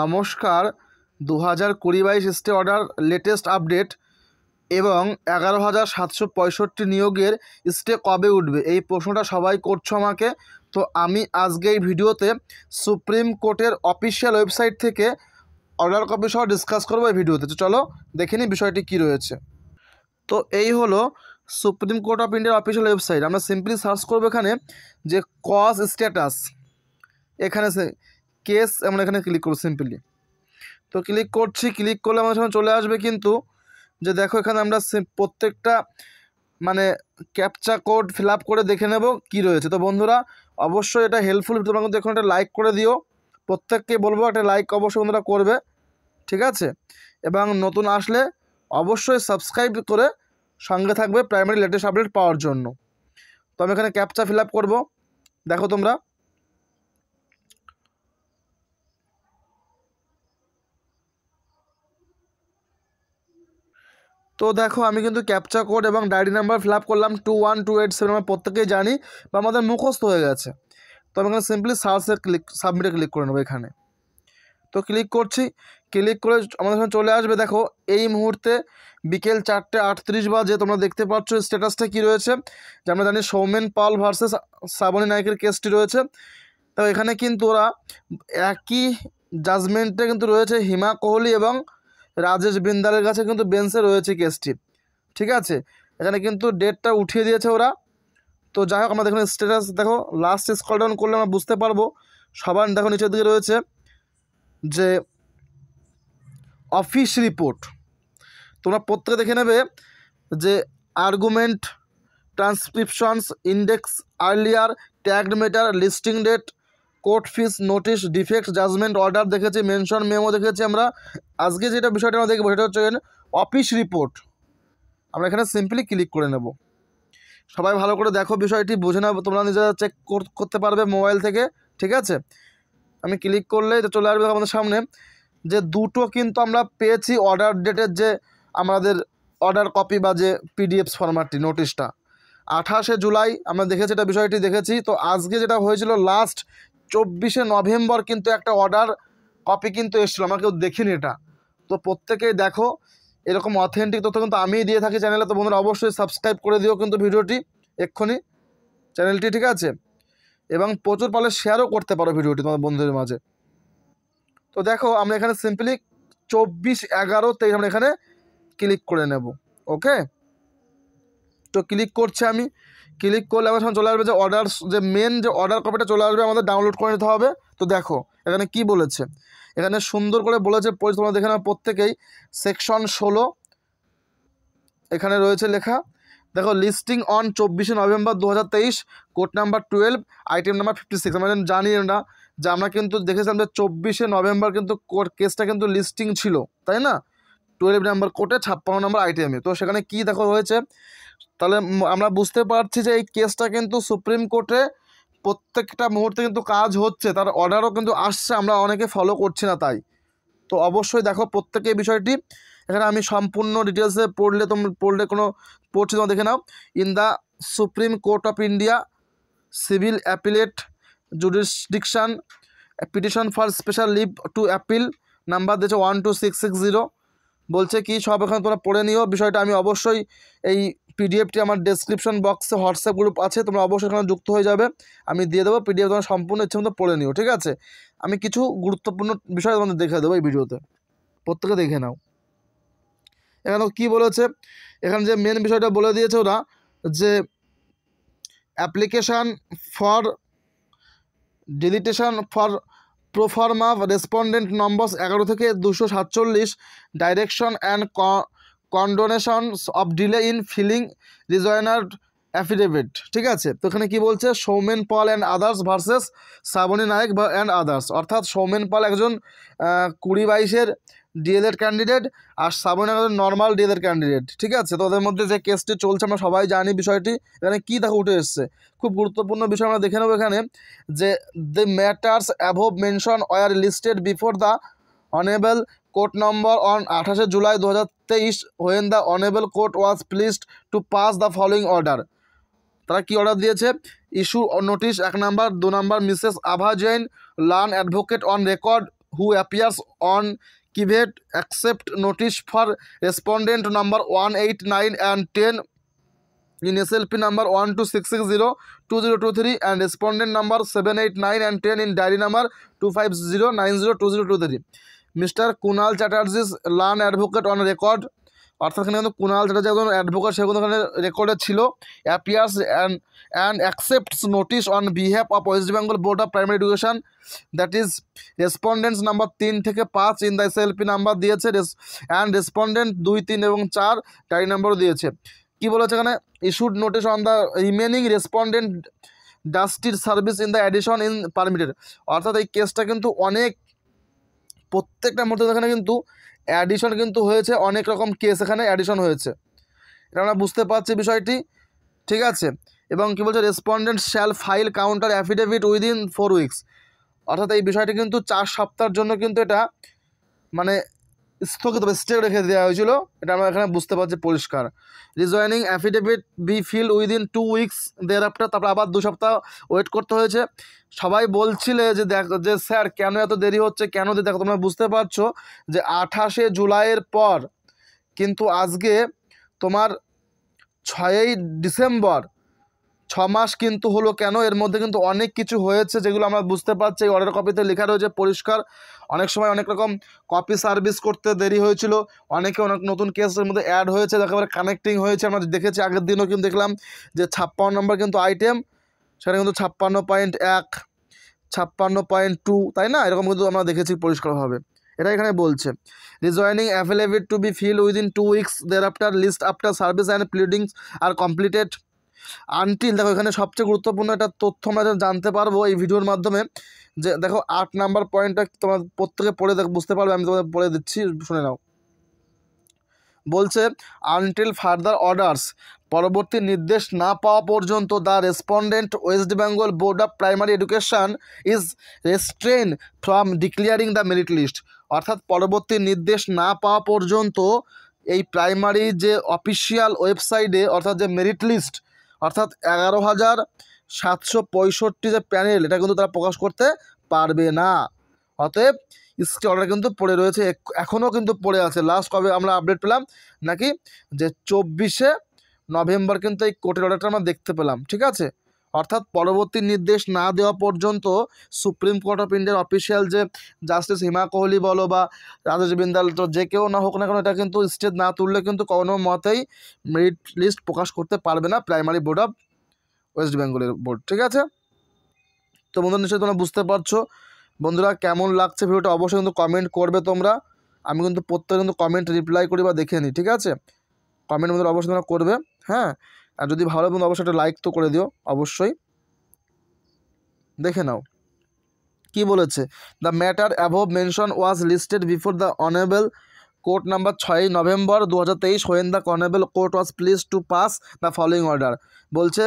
নমস্কার দু হাজার কুড়ি বাইশ স্টে অর্ডার লেটেস্ট আপডেট এবং এগারো হাজার সাতশো পঁয়ষট্টি নিয়োগের স্টে কবে উঠবে এই প্রশ্নটা সবাই করছো আমাকে তো আমি আজকে এই ভিডিওতে সুপ্রিম কোর্টের অফিসিয়াল ওয়েবসাইট থেকে অর্ডার কপি সহ ডিসকাস করবো এই ভিডিওতে তো চলো দেখে নিই বিষয়টি কী রয়েছে তো এই হলো সুপ্রিম কোর্ট অফ ইন্ডিয়ার অফিসিয়াল ওয়েবসাইট আমরা সিম্পলি সার্চ করবো এখানে যে কস স্ট্যাটাস এখানে কেস আমরা এখানে ক্লিক করবো সিম্পলি তো ক্লিক করছি ক্লিক করলে আমাদের সামনে চলে আসবে কিন্তু যে দেখো এখানে আমরা প্রত্যেকটা মানে ক্যাপচা কোড ফিল করে দেখে নেব কি রয়েছে তো বন্ধুরা অবশ্যই এটা হেল্পফুল তোমরা কিন্তু এখন একটা লাইক করে দিও প্রত্যেককে বলবো একটা লাইক অবশ্যই বন্ধুরা করবে ঠিক আছে এবং নতুন আসলে অবশ্যই সাবস্ক্রাইব করে সঙ্গে থাকবে প্রাইমারি লেটেস্ট আপডেট পাওয়ার জন্য তো আমি এখানে ক্যাপচা ফিল করব দেখো তোমরা তো দেখো আমি কিন্তু ক্যাপচা কোড এবং ডায়েরি নাম্বার ফিল করলাম two one two eight seven আমরা প্রত্যেকেই জানি বা আমাদের মুখস্থ হয়ে গেছে তো আমি এখানে সিম্পলি সার্চে ক্লিক সাবমিটে ক্লিক করে নেবো এখানে তো ক্লিক করছি ক্লিক করে আমাদের এখানে চলে আসবে দেখো এই মুহূর্তে বিকেল চারটে আটত্রিশ বাজে তোমরা দেখতে পাচ্ছ স্ট্যাটাসটা কি রয়েছে যে আমরা জানি সৌমেন পাল ভার্সেস শ্রাবণী নায়কের কেসটি রয়েছে তো এখানে কিন্তু ওরা একই জাজমেন্টে কিন্তু রয়েছে হিমা কোহলি এবং রাজেশ বিন্দালের কাছে কিন্তু বেঞ্চে রয়েছে কেসটি ঠিক আছে এখানে কিন্তু ডেটটা উঠিয়ে দিয়েছে ওরা তো যাই হোক আমাদের এখানে স্ট্যাটাস দেখো লাস্ট স্কল ডাউন করলে আমরা বুঝতে পারবো সবার দেখো নিচের দিকে রয়েছে যে অফিস রিপোর্ট তোমরা প্রত্যেকে দেখে নেবে যে argument transcriptions index earlier tagged matter listing date court fees notice defects judgment order দেখেছি মেনশন মেমো দেখেছি আমরা আজকে যেটা বিষয়টা আমরা দেখবো সেটা হচ্ছে অফিস রিপোর্ট আমরা এখানে সিম্পলি ক্লিক করে নেব সবাই ভালো করে দেখো বিষয়টি বুঝে না তোমরা নিজেরা চেক করতে পারবে মোবাইল থেকে ঠিক আছে আমি ক্লিক করলেই তো চলে আসবে আমাদের সামনে যে দুটো কিন্তু আমরা পেয়েছি অর্ডার ডেটের যে আমাদের অর্ডার কপি বা যে পিডিএফ ফরম্যাটটি নোটিশটা আঠাশে জুলাই আমরা দেখেছি এটা বিষয়টি দেখেছি তো আজকে যেটা হয়েছিল লাস্ট চব্বিশে নভেম্বর কিন্তু একটা অর্ডার কপি কিন্তু এসেছিলো আমার কেউ দেখিনি এটা তো প্রত্যেকেই দেখো এরকম অথেন্টিক তথ্য কিন্তু আমিই দিয়ে থাকি চ্যানেলে তো বন্ধুরা অবশ্যই সাবস্ক্রাইব করে দিও কিন্তু ভিডিওটি এক্ষুনি চ্যানেলটি ঠিক আছে এবং প্রচুর পালে শেয়ারও করতে পারো ভিডিওটি তোমার বন্ধুদের মাঝে তো দেখো আমরা এখানে সিম্পলি চব্বিশ এগারো তেইশ আমরা এখানে ক্লিক করে নেব ওকে তো ক্লিক করছি আমি ক্লিক করলে আমার সামনে চলে আসবে যে অর্ডার যে মেন যে অর্ডার কপিটা চলে আসবে আমাদের ডাউনলোড করে নিতে হবে তো দেখো এখানে কি বলেছে এখানে সুন্দর করে বলেছে পরিচালনা দেখে নাও প্রত্যেকেই সেকশন ষোলো এখানে রয়েছে লেখা দেখো লিস্টিং অন চব্বিশে নভেম্বর দু হাজার তেইশ code number twelve item number fifty six আমরা জানি না যে আমরা কিন্তু দেখেছিলাম যে চব্বিশে নভেম্বর কিন্তু কেসটা কিন্তু লিস্টিং ছিল তাই না টুয়েলভ নাম্বার কোর্টে ছাপ্পান্ন নাম্বার আইটেমে তো সেখানে কি দেখো হয়েছে তাহলে আমরা বুঝতে পারছি যে এই কেসটা কিন্তু সুপ্রিম কোর্টে প্রত্যেকটা মুহূর্তে কিন্তু কাজ হচ্ছে তার অর্ডারও কিন্তু আসছে আমরা অনেকে ফলো করছি না তাই তো অবশ্যই দেখো প্রত্যেকে বিষয়টি এখানে আমি সম্পূর্ণ ডিটেলসে পড়লে তোমরা পড়লে কোনো পড়ছি তোমার দেখে নাও in the supreme court of India civil appellate jurisdiction petition for special leave to appeal number দিয়েছে one two six six zero বলছে কি সব এখন তোমরা পড়ে নিও বিষয়টা আমি অবশ্যই এই পিডিএফটি আমার ডেসক্রিপশন বক্সে হোয়াটসঅ্যাপ গ্রুপ আছে তোমরা অবশ্যই এখানে যুক্ত হয়ে যাবে আমি দিয়ে দেবো পিডিএফ তোমার সম্পূর্ণ ইচ্ছে মতো পড়ে নিও ঠিক আছে আমি কিছু গুরুত্বপূর্ণ বিষয় তোমাদের দেখে দেবো এই ভিডিওতে প্রত্যেকে দেখে নাও এখানে কি বলেছে এখানে যে মেন বিষয়টা বলে দিয়েছে ওরা যে application for deletion for proforma respondent number এগারো থেকে দুশো সাতচল্লিশ direction and condonations of delay in filing rejoinder affidavit ঠিক আছে তো এখানে কী বলছে Soumen Paul and others versus Srabani Nayak and others অর্থাৎ সৌমেন পল একজন কুড়ি বাইশের ডিএলএড ক্যান্ডিডেট আর সাবন একজন নর্মাল ডিএলএড ক্যান্ডিডেট ঠিক আছে তো ওদের মধ্যে যে কেসটি চলছে আমরা সবাই জানি বিষয়টি এখানে কী দেখো উঠে এসছে খুব গুরুত্বপূর্ণ বিষয় আমরা দেখে নেব এখানে যে the matters above mentioned were listed before the honourable court number on আঠাশে জুলাই দু হাজার তেইশ when the honourable court was pleased to pass the following order তারা কি অর্ডার দিয়েছে ইস্যু নোটিশ এক নাম্বার দু number Mrs Abha Jain learned advocate on record who appears on caveat accept notice for respondent number one eight nine and ten in S SLP number one two six six zero two zero two three and respondent number seven eight nine and ten in diary number two five zero nine zero two zero two three Mr Kunal Chatterjee's learned advocate on record অর্থাৎ এখানে কিন্তু কুণাল যেটা একজন advocate সেগুলো এখানে রেকর্ডে ছিল appears and and accepts notice on behalf of West Bengal board of primary education that is respondents number তিন থেকে পাঁচ ইন দ্য সেলফি নাম্বার দিয়েছে অ্যান্ড রেসপন্ডেন্ট দুই তিন এবং চার গাড়ি নাম্বারও দিয়েছে কী বলেছে এখানে issued notice on the remaining respondent ডাস্টির service in the addition in permitted অর্থাৎ এই কেসটা কিন্তু অনেক প্রত্যেকটা মধ্যে এখানে কিন্তু অ্যাডিশন কিন্তু হয়েছে অনেক রকম কেস এখানে অ্যাডিশন হয়েছে এটা আমরা বুঝতে পারছি বিষয়টি ঠিক আছে এবং কী বলছে respondent shall file counter affidavit within four weeks অর্থাৎ এই বিষয়টি কিন্তু চার সপ্তাহের জন্য কিন্তু এটা মানে স্থগিত বা স্টে রেখে দেওয়া হয়েছিল এটা আমরা এখানে বুঝতে পারছি পরিষ্কার rejoinder affidavit be filed within two weeks thereafter তারপর আবার দু সপ্তাহ ওয়েট করতে হয়েছে সবাই বলছিলে যে দেখ যে স্যার কেন এত দেরি হচ্ছে কেন দিয়ে দেখো তোমরা বুঝতে পারছো যে আঠাশে জুলাইয়ের পর কিন্তু আজকে তোমার ছয়ই ডিসেম্বর ছ মাস কিন্তু হলো কেন এর মধ্যে কিন্তু অনেক কিছু হয়েছে যেগুলো আমরা বুঝতে পারছি এই অর্ডার কপিতে লেখা রয়েছে পরিষ্কার অনেক সময় অনেক রকম কপি সার্ভিস করতে দেরি হয়েছিল অনেকে অনেক নতুন কেসের মধ্যে অ্যাড হয়েছে একেবারে কানেক্টিং হয়েছে আমরা দেখেছি আগের দিনও কিন্তু দেখলাম যে ছাপ্পান্ন নম্বর কিন্তু আইটেম সেটা কিন্তু ছাপ্পান্ন পয়েন্ট এক ছাপ্পান্ন পয়েন্ট টু তাই না এরকম কিন্তু আমরা দেখেছি পরিষ্কারভাবে এটা এখানে বলছে rejoinder affidavit to be filed within two weeks thereafter list after service and pleadings are completed until দেখো এখানে সবচেয়ে গুরুত্বপূর্ণ একটা তথ্য আমরা জানতে পারবো এই ভিডিওর মাধ্যমে যে দেখো আট নাম্বার পয়েন্টটা তোমার প্রত্যেকে পড়ে দেখ বুঝতে পারবে আমি তোমাদের পড়ে দিচ্ছি শুনে নাও বলছে আনটিল ফার্দার অর্ডার্স পরবর্তী নির্দেশ না পাওয়া পর্যন্ত the respondent West Bengal board of primary education is restrained from declaring the merit list অর্থাৎ পরবর্তী নির্দেশ না পাওয়া পর্যন্ত এই প্রাইমারি যে অফিসিয়াল ওয়েবসাইটে অর্থাৎ যে মেরিট লিস্ট অর্থাৎ এগারো হাজার সাতশো পঁয়ষট্টি যে প্যানেল এটা কিন্তু তারা প্রকাশ করতে পারবে না অতএব স্ক্রিন অর্ডার কিন্তু পড়ে রয়েছে এখনও কিন্তু পড়ে আছে লাস্ট কবে আমরা আপডেট পেলাম নাকি যে চব্বিশে নভেম্বর কিন্তু এই কোটের অর্ডারটা আমরা দেখতে পেলাম ঠিক আছে অর্থাৎ পরবর্তী নির্দেশ না দেওয়া পর্যন্ত সুপ্রিম কোর্ট অফ ইন্ডিয়ার অফিসিয়াল যে জাস্টিস হিমা কোহলি বলো বা রাজেশ বিন্দাল তো যে কেউ না হোক না কেন এটা কিন্তু স্টেজ না তুললে কিন্তু কোনো মতেই মেরিট লিস্ট প্রকাশ করতে পারবে না প্রাইমারি বোর্ড অফ ওয়েস্ট বেঙ্গলের বোর্ড ঠিক আছে তো বন্ধুরা নিশ্চয়ই তোমরা বুঝতে পারছো বন্ধুরা কেমন লাগছে ভিডিওটা অবশ্যই কিন্তু কমেন্ট করবে তোমরা আমি কিন্তু প্রত্যেক কিন্তু কমেন্ট রিপ্লাই করি বা দেখে নিই ঠিক আছে কমেন্ট বন্ধুরা অবশ্যই তোমরা করবে হ্যাঁ আর যদি ভালো বন্ধু অবশ্যই একটা লাইক তো করে দিও অবশ্যই দেখে নাও কি বলেছে the matter above mentioned was listed before the honourable court number ছয় নভেম্বর দু হাজার তেইশ when the honourable court was pleased to pass the following order বলছে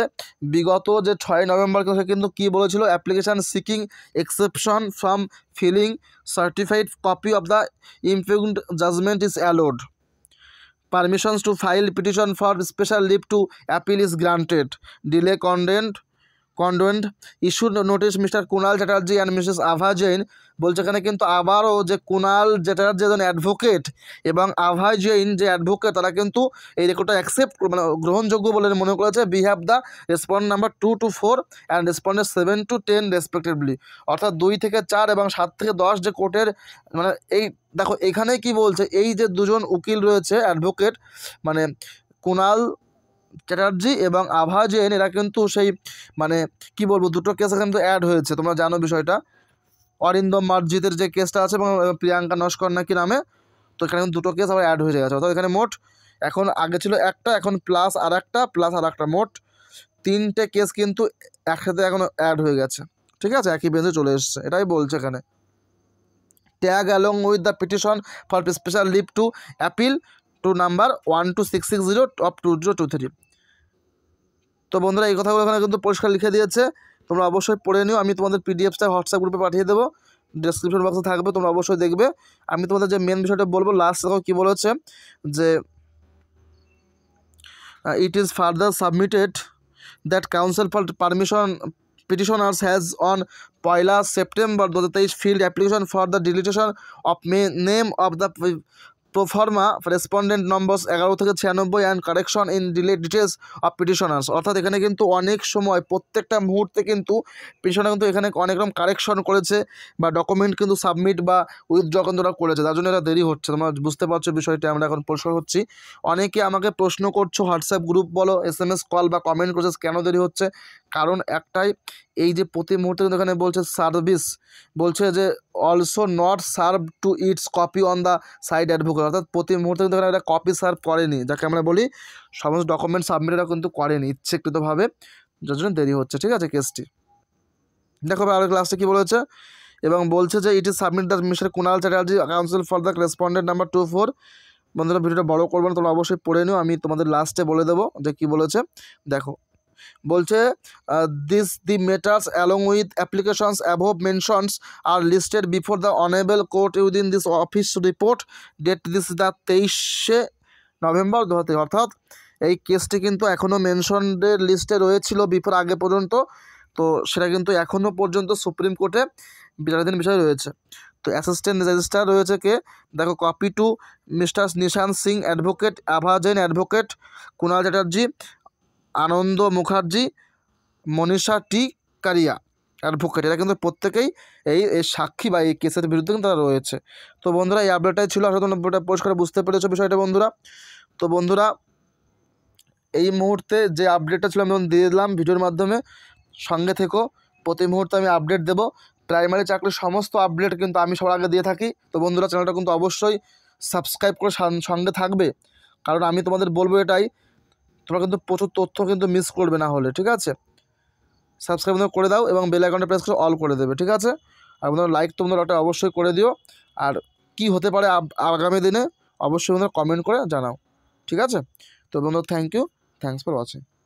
বিগত যে ছয় নভেম্বর কিন্তু কি বলেছিল application seeking exemption from filing certified copy of the impugned judgment is allowed permissions to file petition for special leave to appeal is granted delay condoned condoned issue notice Mr Kunal Chatterjee and Mrs Abha Jain বলছে এখানে কিন্তু আবারও যে কুনাল জেটার যেজন advocate এবং আভা জৈন যে অ্যাডভোকেট তারা কিন্তু এই রেকর্ডটা অ্যাকসেপ্ট মানে গ্রহণযোগ্য বলে মনে করেছে behalf the respondent number two to four and respondent seven to ten respectively অর্থাৎ দুই থেকে চার এবং সাত থেকে দশ যে কোর্টের মানে এই দেখো এখানে কি বলছে এই যে দুজন উকিল রয়েছে অ্যাডভোকেট মানে কুনাল চ্যাটার্জি এবং আভা জেন এরা কিন্তু সেই মানে কি বলবো দুটো কেসে কিন্তু অ্যাড হয়েছে তোমরা জানো বিষয়টা অরিন্দম মার্জিতের যে কেসটা আছে এবং প্রিয়াঙ্কা নস্কর নাকি নামে তো এখানে দুটো কেস আবার অ্যাড হয়ে গেছে অর্থাৎ এখানে মোট এখন আগে ছিল একটা এখন প্লাস আর একটা প্লাস আর একটা মোট তিনটে কেস কিন্তু একসাথে এখন অ্যাড হয়ে গেছে ঠিক আছে একই বেঞ্চে চলে এসছে এটাই বলছে এখানে tag along with the petition for special leave to appeal to number one two six six zero of two zero two three তো বন্ধুরা এই কথাগুলো এখানে কিন্তু পরিষ্কার লিখে দিয়েছে তোমরা অবশ্যই পড়ে নিও আমি তোমাদের পিডিএফটা হোয়াটসঅ্যাপ গ্রুপে পাঠিয়ে দেবো ডেসক্রিপশন বক্সে থাকবে তোমরা অবশ্যই দেখবে আমি তোমাদের যে মেন বিষয়টা বলবো লাস্ট দেখো কী বলেছে যে it is further submitted that counsel for permission petitioners has on পয়লা সেপ্টেম্বর দু হাজার তেইশ filed application for the deletion of may name of the proforma respondent number এগারো থেকে ছিয়ানব্বই and correction in delete details of petitioners অর্থাৎ এখানে কিন্তু অনেক সময় প্রত্যেকটা মুহূর্তে কিন্তু পিটিশনার কিন্তু এখানে অনেক রকম কারেকশন করেছে বা ডকুমেন্ট কিন্তু সাবমিট বা উইথড্র কিন্তু ওরা করেছে তার জন্য এটা দেরি হচ্ছে তোমরা বুঝতে পারছো বিষয়টি আমরা এখন পরিষ্কার হচ্ছি অনেকে আমাকে প্রশ্ন করছো হোয়াটসঅ্যাপ গ্রুপ বলো এস এম এস কল বা কমেন্ট করছে কেন দেরি হচ্ছে কারণ একটাই এই যে প্রতি মুহূর্তে কিন্তু এখানে বলছে সার্ভিস বলছে যে also not serve to its copy on the side advocate করে অর্থাৎ প্রতি মুহূর্তে কিন্তু এটা কপি সার্ভ করেনি যাকে আমরা বলি সমস্ত ডকুমেন্ট সাবমিটেরা কিন্তু করেনি ইচ্ছেকৃতভাবে যার জন্য দেরি হচ্ছে ঠিক আছে কেসটি দেখো আরও ক্লাসে কী বলেছে এবং বলছে যে it is submit the Mr Kunal Chatterjee counsel for the respondent number two four বন্ধুরা ভিডিওটা বড় করবো না তোমরা অবশ্যই পড়ে নিও আমি তোমাদের লাস্টে বলে দেবো যে কী বলেছে দেখো বলছে this the matters along with applications above mentions are listed before the honourable court within this office report date this the তেইশে নভেম্বর দু অর্থাৎ এই কেসটি কিন্তু এখনও মেনশনডের লিস্টে রয়েছিল বিফোর আগে পর্যন্ত তো সেটা কিন্তু এখনও পর্যন্ত সুপ্রিম কোর্টে বিচারাধীন বিষয় রয়েছে তো অ্যাসিস্ট্যান্ট রেজিস্ট্রার রয়েছে কে দেখো copy to mister Nishan Singh advocate আভাজেন advocate Kunal Chatterjee Anand Mukherjee Manisha T Kariya advocate এরা কিন্তু প্রত্যেকেই এই এই সাক্ষী বা এই কেসের বিরুদ্ধে কিন্তু তারা রয়েছে তো বন্ধুরা এই আপডেটটাই ছিল আসলে তোমরা পরিষ্কার বুঝতে পেরেছো বিষয়টা বন্ধুরা তো বন্ধুরা এই মুহূর্তে যে আপডেটটা ছিল আমি যখন দিয়ে দিলাম ভিডিওর মাধ্যমে সঙ্গে থেকো প্রতি মুহূর্তে আমি আপডেট দেব প্রাইমারি চাকরির সমস্ত আপডেট কিন্তু আমি সবার আগে দিয়ে থাকি তো বন্ধুরা চ্যানেলটা কিন্তু অবশ্যই সাবস্ক্রাইব করে সঙ্গে থাকবে কারণ আমি তোমাদের বলবো এটাই তোমরা কিন্তু প্রচুর তথ্য কিন্তু মিস করবে না হলে ঠিক আছে সাবস্ক্রাইব করে দাও এবং বেল আইকনটা প্রেস করে অল করে দেবে ঠিক আছে আর বন্ধুরা লাইক তোমরা ওটা অবশ্যই করে দিও আর কি হতে পারে আগামী দিনে অবশ্যই তোমরা কমেন্ট করে জানাও ঠিক আছে তো বন্ধু thank you thanks for watching